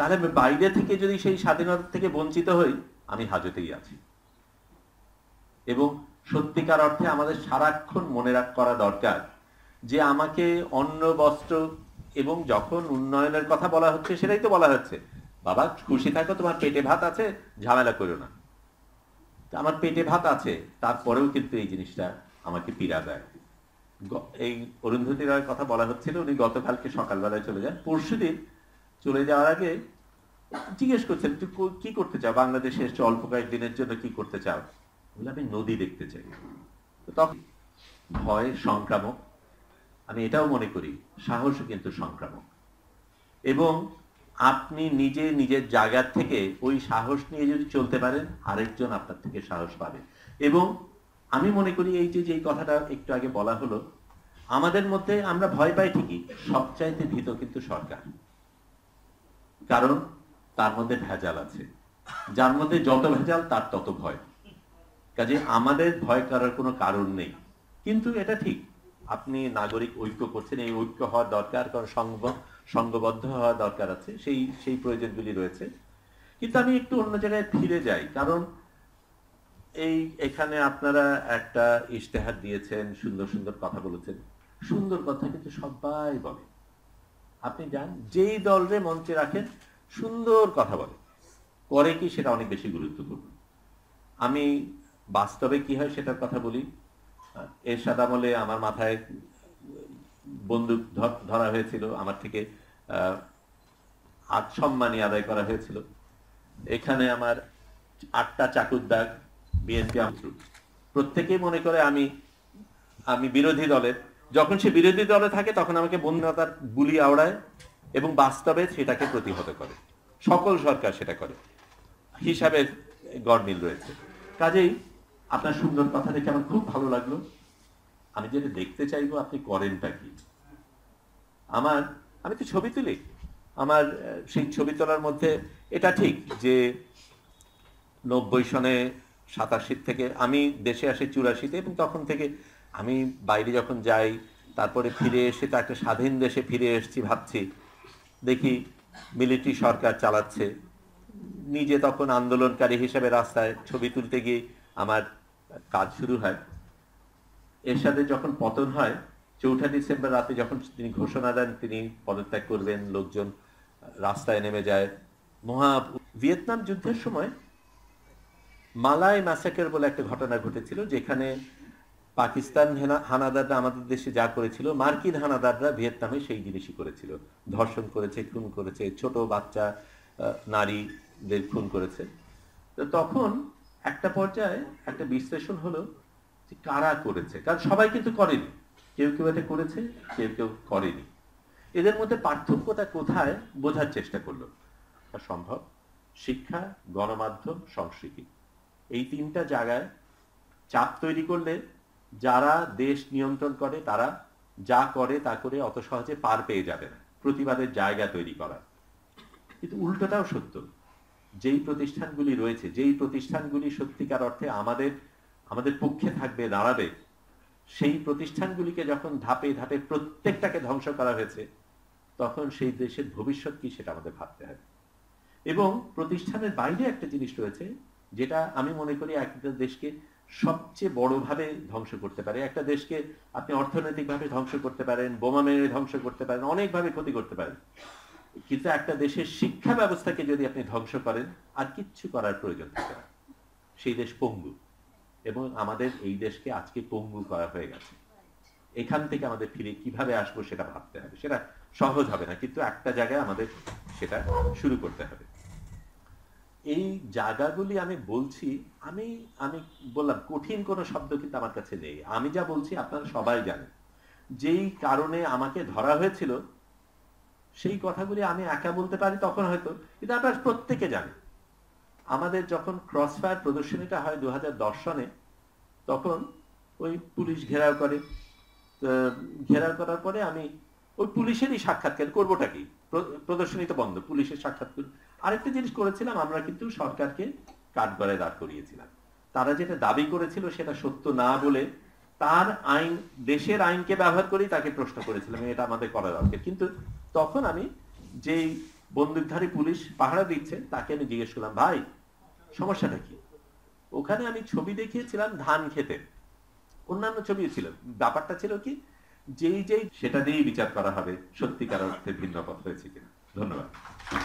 তাহলে বাইরে থেকে যদি সেই স্বাধীনতা থেকে বঞ্চিত হই আমি হাজতেই আছি এবং সত্যিকার অর্থে আমাদের সারাক্ষণ মনে রাখ করা দরকার যে আমাকে অন্ন বস্ত্র এবং যখন উন্নয়নের কথা বলা হচ্ছে সেটাই তো বলা হচ্ছে বাবা খুশি থাকো তোমার পেটে ভাত আছে ঝামেলা করো না আমার পেটে ভাত আছে তারপরেও কিন্তু এই জিনিসটা আমাকে পীড়া দেয় এই অরুন্ধতী রায়ের কথা বলা হচ্ছিল উনি গতকালকে সকালবেলায় চলে যান দিন চলে যাওয়ার আগে জিজ্ঞেস করছেন কি করতে চাও বাংলাদেশে এসছে অল্প কয়েকদিনের জন্য কি করতে চাও বলে আমি নদী দেখতে চাই তখন ভয় সংক্রামক আমি এটাও মনে করি সাহসও কিন্তু সংক্রামক এবং আপনি নিজে নিজের জায়গার থেকে ওই সাহস নিয়ে যদি চলতে পারেন আরেকজন আপনার থেকে সাহস পাবে এবং আমি মনে করি এই যে যে কথাটা একটু আগে বলা হলো আমাদের মধ্যে আমরা ভয় পাই ঠিকই সবচাইতে ভীত কিন্তু সরকার কারণ তার মধ্যে ভেজাল আছে যার মধ্যে যত ভেজাল তার তত ভয় কাজে আমাদের ভয় করার কোনো কারণ নেই কিন্তু এটা ঠিক আপনি নাগরিক ঐক্য করছেন এই ঐক্য হওয়া দরকার কারণ সংঘবদ্ধ হওয়া দরকার আছে সেই সেই প্রয়োজনগুলি রয়েছে কিন্তু আমি একটু অন্য জায়গায় ফিরে যাই কারণ এই এখানে আপনারা একটা ইশতেহার দিয়েছেন সুন্দর সুন্দর কথা বলেছেন সুন্দর কথা কিন্তু সবাই বলে আপনি যান যেই দলরে মঞ্চে রাখেন সুন্দর কথা বলে করে কি সেটা অনেক বেশি গুরুত্বপূর্ণ আমি বাস্তবে কি হয় সেটার কথা বলি এর বলে আমার মাথায় বন্দুক ধরা হয়েছিল আমার থেকে সম্মানই আদায় করা হয়েছিল এখানে আমার আটটা চাকুর দাগ বিএনপি প্রত্যেকেই মনে করে আমি আমি বিরোধী দলের যখন সে বিরোধী দলে থাকে তখন আমাকে বন্ধুতার গুলি আওড়ায় এবং বাস্তবে সেটাকে প্রতিহত করে সকল সরকার সেটা করে হিসাবে গড়মিল রয়েছে কাজেই আপনার সুন্দর কথা দেখে আমার খুব ভালো লাগলো আমি যেটা দেখতে চাইবো আপনি করেনটা কি আমার আমি তো ছবি তুলি আমার সেই ছবি তোলার মধ্যে এটা ঠিক যে নব্বই সনে সাতাশি থেকে আমি দেশে আসি চুরাশিতে এবং তখন থেকে আমি বাইরে যখন যাই তারপরে ফিরে এসে তো একটা স্বাধীন দেশে ফিরে এসছি ভাবছি দেখি মিলিটারি সরকার চালাচ্ছে নিজে তখন আন্দোলনকারী হিসেবে রাস্তায় ছবি তুলতে গিয়ে আমার কাজ শুরু হয় এর সাথে যখন পতন হয় চৌঠা ডিসেম্বর রাতে যখন তিনি ঘোষণা দেন তিনি পদত্যাগ করবেন লোকজন রাস্তায় নেমে যায় মহা ভিয়েতনাম যুদ্ধের সময় মালায় মাসাকের বলে একটা ঘটনা ঘটেছিল যেখানে পাকিস্তান হানাদাররা আমাদের দেশে যা করেছিল মার্কিন হানাদাররা ভিয়েতনামে সেই জিনিসই করেছিল ধর্ষণ করেছে খুন করেছে ছোট বাচ্চা নারীদের খুন করেছে তো তখন একটা পর্যায়ে একটা বিশ্লেষণ হলো যে কারা করেছে কারণ সবাই কিন্তু করেনি কেউ কেউ এটা করেছে কেউ কেউ করেনি এদের মধ্যে পার্থক্যটা কোথায় বোঝার চেষ্টা করলো সম্ভব শিক্ষা গণমাধ্যম সংস্কৃতি এই তিনটা জায়গায় চাপ তৈরি করলে যারা দেশ নিয়ন্ত্রণ করে তারা যা করে তা করে অত সহজে পার পেয়ে যাবে না প্রতিবাদের জায়গা তৈরি করা কিন্তু উল্টোটাও সত্য যেই প্রতিষ্ঠানগুলি রয়েছে যেই প্রতিষ্ঠানগুলি সত্যিকার অর্থে আমাদের আমাদের পক্ষে থাকবে দাঁড়াবে সেই প্রতিষ্ঠানগুলিকে যখন ধাপে ধাপে প্রত্যেকটাকে ধ্বংস করা হয়েছে তখন সেই দেশের ভবিষ্যৎ কি সেটা আমাদের ভাবতে হবে এবং প্রতিষ্ঠানের বাইরে একটা জিনিস রয়েছে যেটা আমি মনে করি একটা দেশকে সবচেয়ে বড়ভাবে ধ্বংস করতে পারে একটা দেশকে আপনি অর্থনৈতিকভাবে ধ্বংস করতে পারেন বোমা মেরে ধ্বংস করতে পারেন অনেকভাবে ক্ষতি করতে পারেন কিন্তু একটা দেশের শিক্ষা ব্যবস্থাকে যদি আপনি ধ্বংস করেন আর কিচ্ছু করার প্রয়োজন থাকে না সেই দেশ পঙ্গু এবং আমাদের এই দেশকে আজকে পঙ্গু করা হয়ে গেছে এখান থেকে আমাদের ফিরে কিভাবে আসবো সেটা ভাবতে হবে সেটা সহজ হবে না কিন্তু একটা জায়গায় আমাদের সেটা শুরু করতে হবে এই জায়গাগুলি আমি বলছি আমি আমি বললাম কঠিন কোনো শব্দ কিন্তু আমার কাছে নেই আমি যা বলছি আপনারা সবাই জানেন যেই কারণে আমাকে ধরা হয়েছিল সেই কথাগুলি আমি একা বলতে পারি তখন হয়তো কিন্তু আপনারা প্রত্যেকে জানেন আমাদের যখন ক্রসফায়ার প্রদর্শনীটা হয় দু সনে তখন ওই পুলিশ ঘেরাও করে ঘেরাও করার পরে আমি ওই পুলিশেরই সাক্ষাৎকার করবোটা কি প্রদর্শনী বন্ধ পুলিশের সাক্ষাৎকার আরেকটা জিনিস করেছিলাম আমরা কিন্তু সরকারকে কাঠগড়ায় দাঁড় করিয়েছিলাম তারা যেটা দাবি করেছিল সেটা সত্য না বলে তার আইন দেশের আইনকে ব্যবহার করেই তাকে প্রশ্ন করেছিলাম এটা আমাদের করা দরকার কিন্তু তখন আমি যেই বন্দুকধারী পুলিশ পাহারা দিচ্ছে তাকে আমি জিজ্ঞেস করলাম ভাই সমস্যাটা কি ওখানে আমি ছবি দেখিয়েছিলাম ধান খেতে অন্যান্য ছবি ছিল ব্যাপারটা ছিল কি যেই যেই সেটা দিয়েই বিচার করা হবে সত্যিকার অর্থে ভিন্ন পথ হয়েছে কিনা ধন্যবাদ